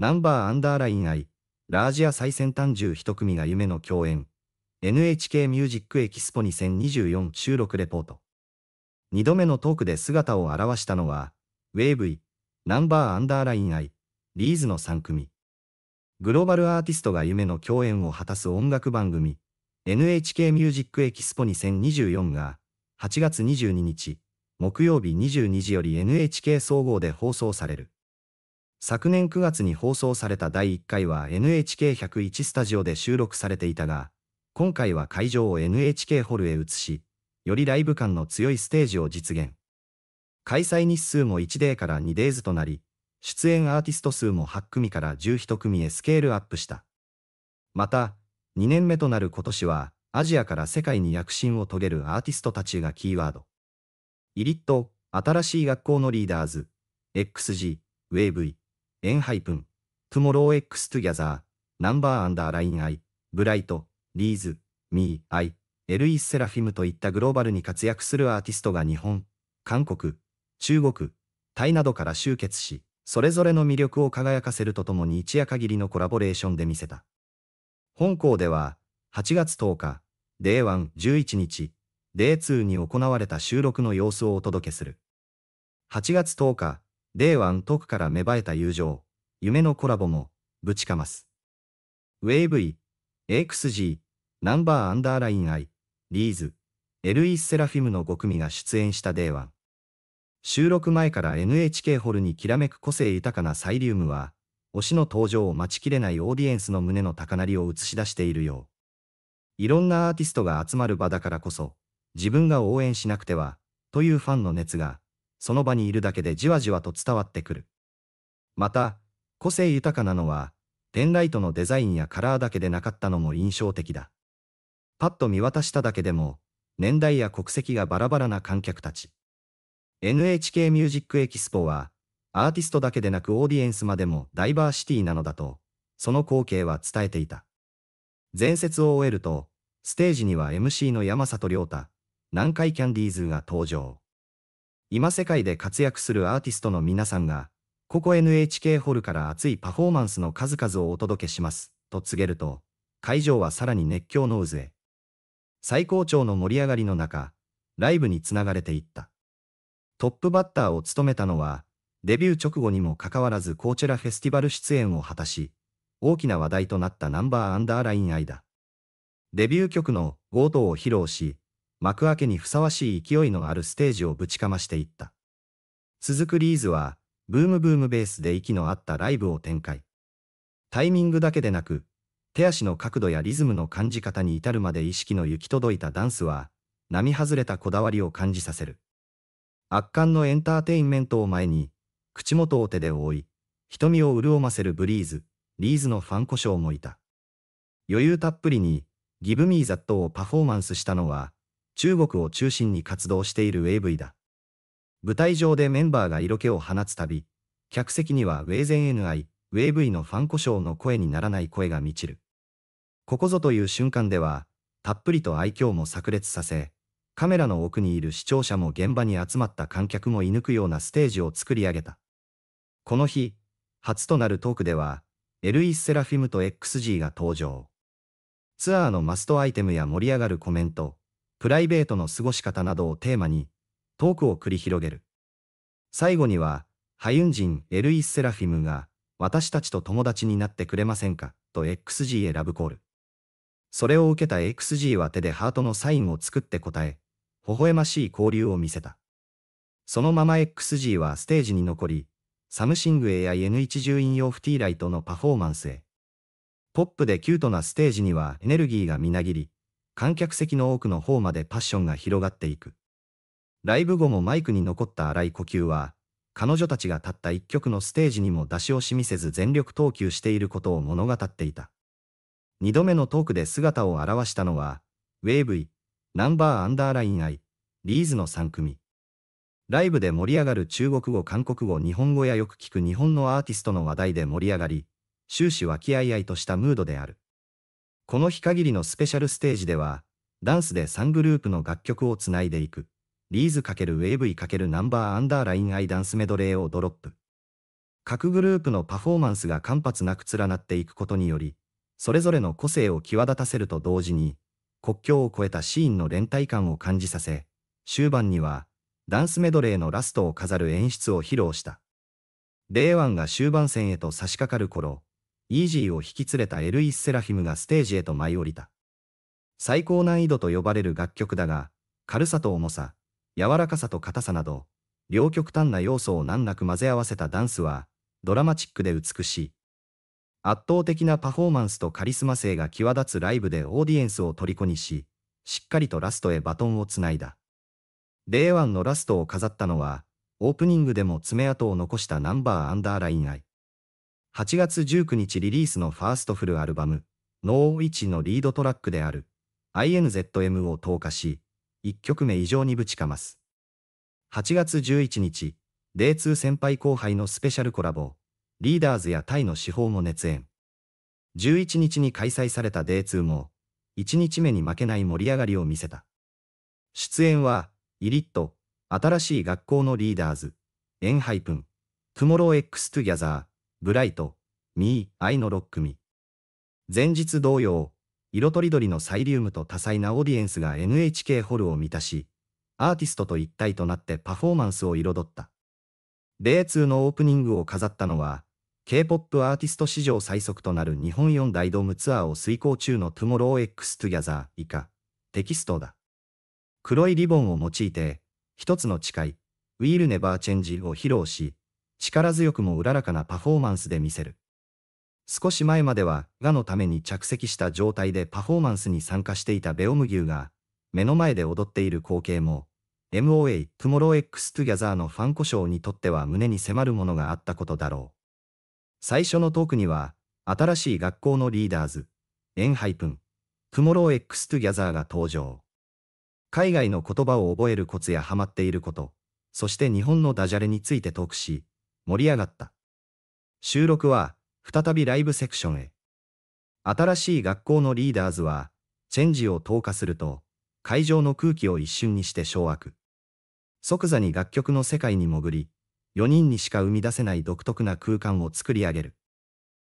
ナンバーアンダーライン I、ラージア最先端1一組が夢の共演、NHK ミュージックエキスポ2024収録レポート。2度目のトークで姿を現したのは、ウェーブイ、ナンバーアンダーライン I、リーズの3組。グローバルアーティストが夢の共演を果たす音楽番組、NHK ミュージックエキスポ2024が、8月22日、木曜日22時より NHK 総合で放送される。昨年9月に放送された第1回は NHK101 スタジオで収録されていたが、今回は会場を NHK ホルへ移し、よりライブ感の強いステージを実現。開催日数も1デーから2デーズとなり、出演アーティスト数も8組から11組へスケールアップした。また、2年目となる今年は、アジアから世界に躍進を遂げるアーティストたちがキーワード。イリット、新しい学校のリーダーズ、XG、ウェイブイ。エンハイプン、トゥモロー X トゥギャザー、ナンバーアンダーラインアイ、ブライト、リーズ、ミー、アイ、エルイス・セラフィムといったグローバルに活躍するアーティストが日本、韓国、中国、タイなどから集結し、それぞれの魅力を輝かせるとともに一夜限りのコラボレーションで見せた。本校では、8月10日、Day1、11日、Day2 に行われた収録の様子をお届けする。8月10日、令和の徳から芽生えた友情、夢のコラボも、ぶちかます。ウェーブイ、x g ナンバーアンダーラインイ、リーズ、エルイス・セラフィムの5組が出演した令1収録前から NHK ホールにきらめく個性豊かなサイリウムは、推しの登場を待ちきれないオーディエンスの胸の高鳴りを映し出しているよう。いろんなアーティストが集まる場だからこそ、自分が応援しなくては、というファンの熱が、その場にいるだけでじわじわと伝わってくる。また、個性豊かなのは、ペンライトのデザインやカラーだけでなかったのも印象的だ。パッと見渡しただけでも、年代や国籍がバラバラな観客たち。NHK ミュージックエキスポは、アーティストだけでなくオーディエンスまでもダイバーシティなのだと、その光景は伝えていた。前節を終えると、ステージには MC の山里亮太、南海キャンディーズが登場。今世界で活躍するアーティストの皆さんが、ここ NHK ホールから熱いパフォーマンスの数々をお届けします、と告げると、会場はさらに熱狂の渦へ。最高潮の盛り上がりの中、ライブにつながれていった。トップバッターを務めたのは、デビュー直後にもかかわらずコーチェラフェスティバル出演を果たし、大きな話題となったナンバーアンダーラインアイだ。デビュー曲のゴートを披露し、幕開けにふさわしい勢いのあるステージをぶちかましていった。続くリーズは、ブームブームベースで息の合ったライブを展開。タイミングだけでなく、手足の角度やリズムの感じ方に至るまで意識の行き届いたダンスは、並外れたこだわりを感じさせる。圧巻のエンターテインメントを前に、口元を手で覆い、瞳を潤ませるブリーズ、リーズのファン故障もいた。余裕たっぷりに、ギブミーザットをパフォーマンスしたのは、中国を中心に活動している AV だ。舞台上でメンバーが色気を放つたび、客席にはウェイゼン NI、ウェイ V のファン故障の声にならない声が満ちる。ここぞという瞬間では、たっぷりと愛嬌も炸裂させ、カメラの奥にいる視聴者も現場に集まった観客も射抜くようなステージを作り上げた。この日、初となるトークでは、エルイス・セラフィムと XG が登場。ツアーのマストアイテムや盛り上がるコメント、プライベートの過ごし方などをテーマに、トークを繰り広げる。最後には、ハユン人エルイス・セラフィムが、私たちと友達になってくれませんかと XG へラブコール。それを受けた XG は手でハートのサインを作って答え、微笑ましい交流を見せた。そのまま XG はステージに残り、サムシング AIN10 ン・用フティーライトのパフォーマンスへ。ポップでキュートなステージにはエネルギーがみなぎり、観客席の奥の方までパッションが広がっていく。ライブ後もマイクに残った荒い呼吸は、彼女たちが立った一曲のステージにも出し惜しみせず全力投球していることを物語っていた。二度目のトークで姿を現したのは、ウェーブイ、ナンバーアンダーラインアイ、リーズの3組。ライブで盛り上がる中国語、韓国語、日本語やよく聞く日本のアーティストの話題で盛り上がり、終始和気あいあいとしたムードである。この日限りのスペシャルステージでは、ダンスで3グループの楽曲をつないでいく、リーズ ×AV× ナンバーアンダーラインアイダンスメドレーをドロップ。各グループのパフォーマンスが間髪なく連なっていくことにより、それぞれの個性を際立たせると同時に、国境を越えたシーンの連帯感を感じさせ、終盤には、ダンスメドレーのラストを飾る演出を披露した。令和が終盤戦へと差し掛かる頃、イージーを引き連れたエルイス・セラフィムがステージへと舞い降りた。最高難易度と呼ばれる楽曲だが、軽さと重さ、柔らかさと硬さなど、両極端な要素を難なく混ぜ合わせたダンスは、ドラマチックで美しい。圧倒的なパフォーマンスとカリスマ性が際立つライブでオーディエンスを虜にし、しっかりとラストへバトンをつないだ。デイワンのラストを飾ったのは、オープニングでも爪痕を残したナンバーアンダーライン愛。8月19日リリースのファーストフルアルバム、ノーイチのリードトラックである INZM を投下し、1曲目以上にぶちかます。8月11日、D2 先輩後輩のスペシャルコラボ、リーダーズやタイの司法も熱演。11日に開催された D2 も、1日目に負けない盛り上がりを見せた。出演は、イリット、新しい学校のリーダーズ、エンハイプン、トゥモロー X トゥギャザー、ブライト、ミー、アイの6組。前日同様、色とりどりのサイリウムと多彩なオーディエンスが NHK ホルを満たし、アーティストと一体となってパフォーマンスを彩った。米通のオープニングを飾ったのは、K-POP アーティスト史上最速となる日本4大ドームツアーを遂行中の TomorrowXTogether 以下、テキストだ。黒いリボンを用いて、一つの誓い、We'll Never Change を披露し、力強くもうららかなパフォーマンスで見せる。少し前までは、がのために着席した状態でパフォーマンスに参加していたベオム牛が、目の前で踊っている光景も、MOA Tomorrow X Together のファンコショーにとっては胸に迫るものがあったことだろう。最初のトークには、新しい学校のリーダーズ、エンハイプン、Tomorrow X Together が登場。海外の言葉を覚えるコツやハマっていること、そして日本のダジャレについてトークし、盛り上がった。収録は、再びライブセクションへ。新しい学校のリーダーズは、チェンジを投下すると、会場の空気を一瞬にして掌握。即座に楽曲の世界に潜り、4人にしか生み出せない独特な空間を作り上げる。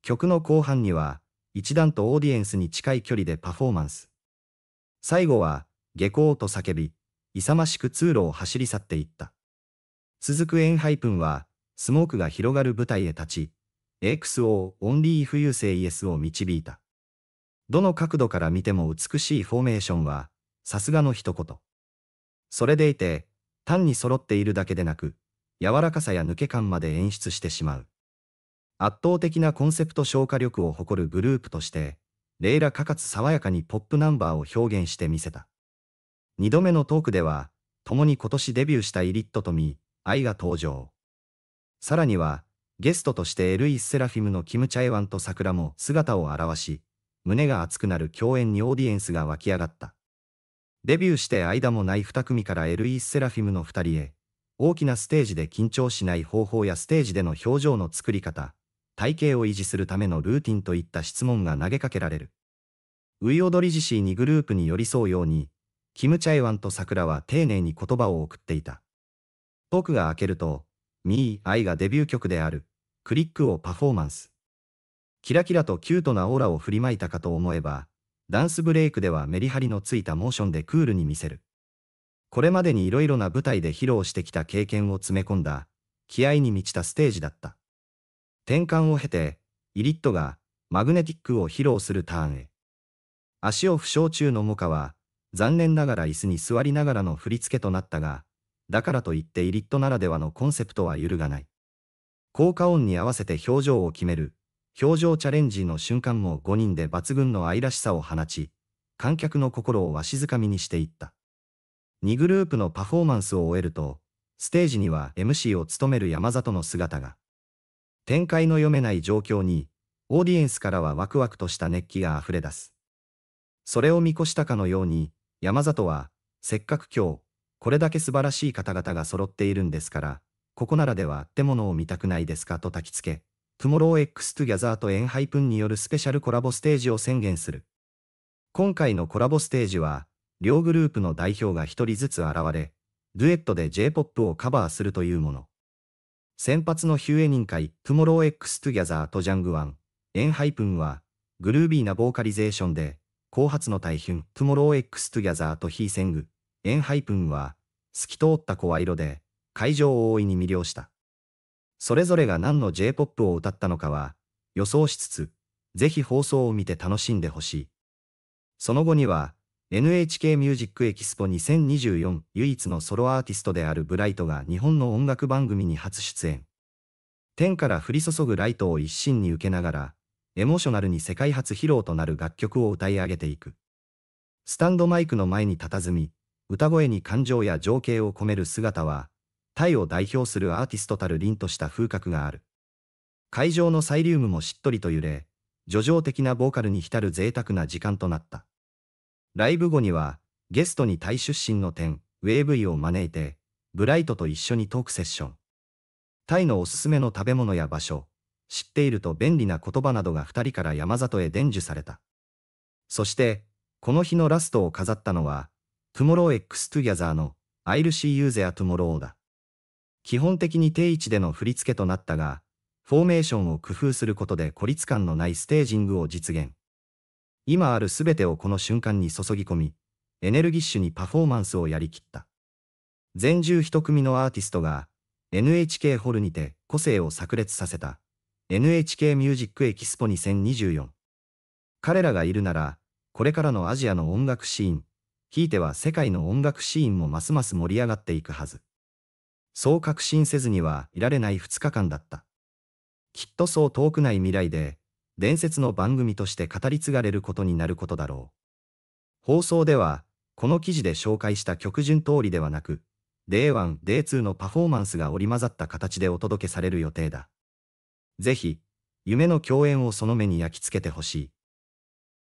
曲の後半には、一段とオーディエンスに近い距離でパフォーマンス。最後は、下校と叫び、勇ましく通路を走り去っていった。続くエンハイプンは、スモークが広がる舞台へ立ち、x o オンリー富裕性 ES を導いた。どの角度から見ても美しいフォーメーションは、さすがの一言。それでいて、単に揃っているだけでなく、柔らかさや抜け感まで演出してしまう。圧倒的なコンセプト消化力を誇るグループとして、レイラかかつ爽やかにポップナンバーを表現してみせた。二度目のトークでは、共に今年デビューしたイリットとミ愛が登場。さらには、ゲストとしてエルイ・セラフィムのキム・チャエワンと桜も姿を現し、胸が熱くなる共演にオーディエンスが湧き上がった。デビューして間もない2組からエルイ・セラフィムの2人へ、大きなステージで緊張しない方法やステージでの表情の作り方、体型を維持するためのルーティンといった質問が投げかけられる。ウイオドリジシーにグループに寄り添うように、キム・チャイワンと桜は丁寧に言葉を送っていた。トークが開けると、ミー・アイがデビュー曲である、クリックをパフォーマンス。キラキラとキュートなオーラを振りまいたかと思えば、ダンスブレイクではメリハリのついたモーションでクールに見せる。これまでにいろいろな舞台で披露してきた経験を詰め込んだ、気合に満ちたステージだった。転換を経て、イリットがマグネティックを披露するターンへ。足を負傷中のモカは、残念ながら椅子に座りながらの振り付けとなったが、だからといってイリットならではのコンセプトは揺るがない。効果音に合わせて表情を決める、表情チャレンジの瞬間も5人で抜群の愛らしさを放ち、観客の心をわしづかみにしていった。2グループのパフォーマンスを終えると、ステージには MC を務める山里の姿が。展開の読めない状況に、オーディエンスからはワクワクとした熱気が溢れ出す。それを見越したかのように、山里は、せっかく今日、これだけ素晴らしい方々が揃っているんですから、ここならではってものを見たくないですかと焚きつけ、トゥモロー X トゥギャザーとエンハイプンによるスペシャルコラボステージを宣言する。今回のコラボステージは、両グループの代表が一人ずつ現れ、デュエットで J-POP をカバーするというもの。先発のヒューエニン会、トゥモロー X トゥギャザーとジャングワン、エンハイプンは、グルービーなボーカリゼーションで、後発の大ヒュン、トゥモロー X トゥギャザーとヒーセング、エンハイプンは、透き通った声色で、会場を大いに魅了した。それぞれが何の J-POP を歌ったのかは、予想しつつ、ぜひ放送を見て楽しんでほしい。その後には、NHK ミュージックエキスポ2024唯一のソロアーティストであるブライトが日本の音楽番組に初出演。天から降り注ぐライトを一身に受けながら、エモーショナルに世界初披露となる楽曲を歌い上げていく。スタンドマイクの前に佇み、歌声に感情や情景を込める姿は、タイを代表するアーティストたる凛とした風格がある。会場のサイリウムもしっとりと揺れ、叙情的なボーカルに浸る贅沢な時間となった。ライブ後には、ゲストにタイ出身の点、ウェーブイを招いて、ブライトと一緒にトークセッション。タイのおすすめの食べ物や場所、知っていると便利な言葉などが二人から山里へ伝授された。そして、この日のラストを飾ったのは、Tomorrow X Together の I'll See You There Tomorrow だ。基本的に定位置での振り付けとなったが、フォーメーションを工夫することで孤立感のないステージングを実現。今あるすべてをこの瞬間に注ぎ込み、エネルギッシュにパフォーマンスをやりきった。全1一組のアーティストが NHK ホルにて個性を炸裂させた NHK ミュージックエキスポ2024。彼らがいるなら、これからのアジアの音楽シーン、ひいては世界の音楽シーンもますます盛り上がっていくはず。そう確信せずにはいられない2日間だった。きっとそう遠くない未来で、伝説の番組として語り継がれることになることだろう。放送では、この記事で紹介した曲順通りではなく、Day1、Day2 のパフォーマンスが織り交ざった形でお届けされる予定だ。ぜひ、夢の共演をその目に焼き付けてほしい。